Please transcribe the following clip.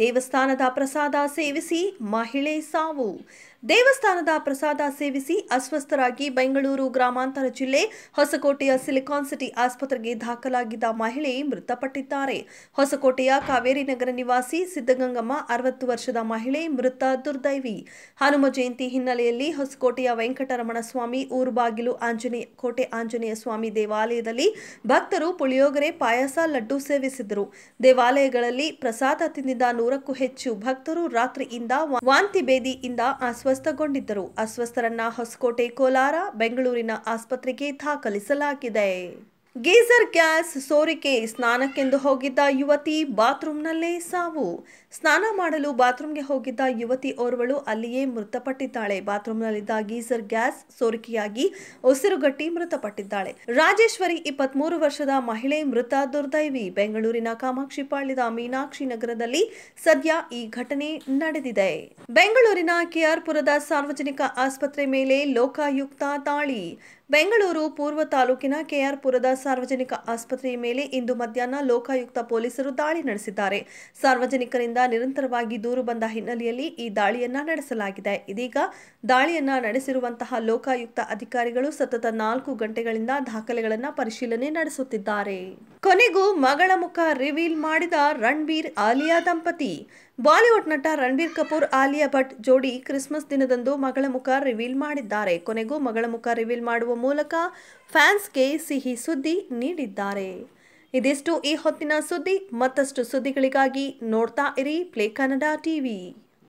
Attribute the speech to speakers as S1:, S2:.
S1: ದೇವಸ್ಥಾನದ ಪ್ರಸಾದ ಸೇವಿಸಿ ಮಹಿಳೆ ಸಾವು ದೇವಸ್ಥಾನದ ಪ್ರಸಾದ ಸೇವಿಸಿ ಅಸ್ವಸ್ಥರಾಗಿ ಬೆಂಗಳೂರು ಗ್ರಾಮಾಂತರ ಜಿಲ್ಲೆ ಹೊಸಕೋಟೆಯ ಸಿಲಿಕಾನ್ ಸಿಟಿ ಆಸ್ಪತ್ರೆಗೆ ದಾಖಲಾಗಿದ್ದ ಮಹಿಳೆ ಮೃತಪಟ್ಟಿದ್ದಾರೆ ಹೊಸಕೋಟೆಯ ಕಾವೇರಿ ನಗರ ನಿವಾಸಿ ಸಿದ್ದಗಂಗಮ್ಮ ಅರವತ್ತು ವರ್ಷದ ಮಹಿಳೆ ಮೃತ ದುರ್ದೈವಿ ಹನುಮ ಜಯಂತಿ ಹಿನ್ನೆಲೆಯಲ್ಲಿ ಹೊಸಕೋಟೆಯ ವೆಂಕಟರಮಣ ಸ್ವಾಮಿ ಊರುಬಾಗಿಲು ಆಂಜನೇಯ ಕೋಟೆ ಆಂಜನೇಯ ಸ್ವಾಮಿ ದೇವಾಲಯದಲ್ಲಿ ಭಕ್ತರು ಪುಳಿಯೋಗರೆ ಪಾಯಸ ಲಡ್ಡು ಸೇವಿಸಿದರು ದೇವಾಲಯಗಳಲ್ಲಿ ಪ್ರಸಾದ ತಿಂದಿದ್ದ ನೂರಕ್ಕೂ ಹೆಚ್ಚು ಭಕ್ತರು ರಾತ್ರಿಯಿಂದ ವಾಂತಿ ಬೇದಿಯಿಂದ ಅಸ್ವಸ್ಥಗೊಂಡಿದ್ದರು ಅಸ್ವಸ್ಥರನ್ನ ಹೊಸಕೋಟೆ ಕೋಲಾರ ಬೆಂಗಳೂರಿನ ಆಸ್ಪತ್ರೆಗೆ ದಾಖಲಿಸಲಾಗಿದೆ ಗೀಸರ್ ಗ್ಯಾಸ್ ಸೋರಿಕೆ ಸ್ನಾನಕ್ಕೆಂದು ಹೋಗಿದ್ದ ಯುವತಿ ಬಾತ್ರೂಮ್ನಲ್ಲೇ ಸಾವು ಸ್ನಾನ ಮಾಡಲು ಬಾತ್ರೂಮ್ಗೆ ಹೋಗಿದ್ದ ಯುವತಿ ಓರ್ವಳು ಅಲ್ಲಿಯೇ ಮೃತಪಟ್ಟಿದ್ದಾಳೆ ಬಾತ್ರೂಮ್ನಲ್ಲಿದ್ದ ಗೀಸರ್ ಗ್ಯಾಸ್ ಸೋರಿಕೆಯಾಗಿ ಉಸಿರುಗಟ್ಟಿ ಮೃತಪಟ್ಟಿದ್ದಾಳೆ ರಾಜೇಶ್ವರಿ ಇಪ್ಪತ್ಮೂರು ವರ್ಷದ ಮಹಿಳೆ ಮೃತ ದುರ್ದೈವಿ ಬೆಂಗಳೂರಿನ ಕಾಮಾಕ್ಷಿ ಪಾಳ್ಯದ ಮೀನಾಕ್ಷಿ ನಗರದಲ್ಲಿ ಸದ್ಯ ಈ ಘಟನೆ ನಡೆದಿದೆ ಬೆಂಗಳೂರಿನ ಕೆಆರ್ಪುರದ ಸಾರ್ವಜನಿಕ ಆಸ್ಪತ್ರೆ ಮೇಲೆ ಲೋಕಾಯುಕ್ತ ದಾಳಿ ಬೆಂಗಳೂರು ಪೂರ್ವ ತಾಲೂಕಿನ ಕೆಆರ್ಪುರದ ಸಾರ್ವಜನಿಕ ಆಸ್ಪತ್ರೆಯ ಮೇಲೆ ಇಂದು ಮಧ್ಯಾಹ್ನ ಲೋಕಾಯುಕ್ತ ಪೊಲೀಸರು ದಾಳಿ ನಡೆಸಿದ್ದಾರೆ ಸಾರ್ವಜನಿಕರಿಂದ ನಿರಂತರವಾಗಿ ದೂರು ಬಂದ ಹಿನ್ನೆಲೆಯಲ್ಲಿ ಈ ದಾಳಿಯನ್ನ ನಡೆಸಲಾಗಿದೆ ಇದೀಗ ದಾಳಿಯನ್ನ ನಡೆಸಿರುವಂತಹ ಲೋಕಾಯುಕ್ತ ಅಧಿಕಾರಿಗಳು ಸತತ ನಾಲ್ಕು ಗಂಟೆಗಳಿಂದ ದಾಖಲೆಗಳನ್ನು ಪರಿಶೀಲನೆ ನಡೆಸುತ್ತಿದ್ದಾರೆ ಕೊನೆಗೂ ಮಗಳ ಮುಖ ರಿವೀಲ್ ಮಾಡಿದ ರಣಬೀರ್ ಆಲಿಯಾ ದಂಪತಿ ಬಾಲಿವುಡ್ ನಟ ರಣಬೀರ್ ಕಪೂರ್ ಆಲಿಯಾ ಭಟ್ ಜೋಡಿ ಕ್ರಿಸ್ಮಸ್ ದಿನದಂದು ಮಗಳ ಮುಖ ರಿವೀಲ್ ಮಾಡಿದ್ದಾರೆ ಕೊನೆಗೂ ಮಗಳ ಮುಖ ರಿವೀಲ್ ಮಾಡುವ ಮೂಲಕ ಫ್ಯಾನ್ಸ್ಗೆ ಸಿಹಿ ಸುದ್ದಿ ನೀಡಿದ್ದಾರೆ ಇದಿಷ್ಟು ಈ ಹೊತ್ತಿನ ಸುದ್ದಿ ಮತ್ತಷ್ಟು ಸುದ್ದಿಗಳಿಗಾಗಿ ನೋಡ್ತಾ ಇರಿ ಪ್ಲೇ ಕನ್ನಡ ಟಿವಿ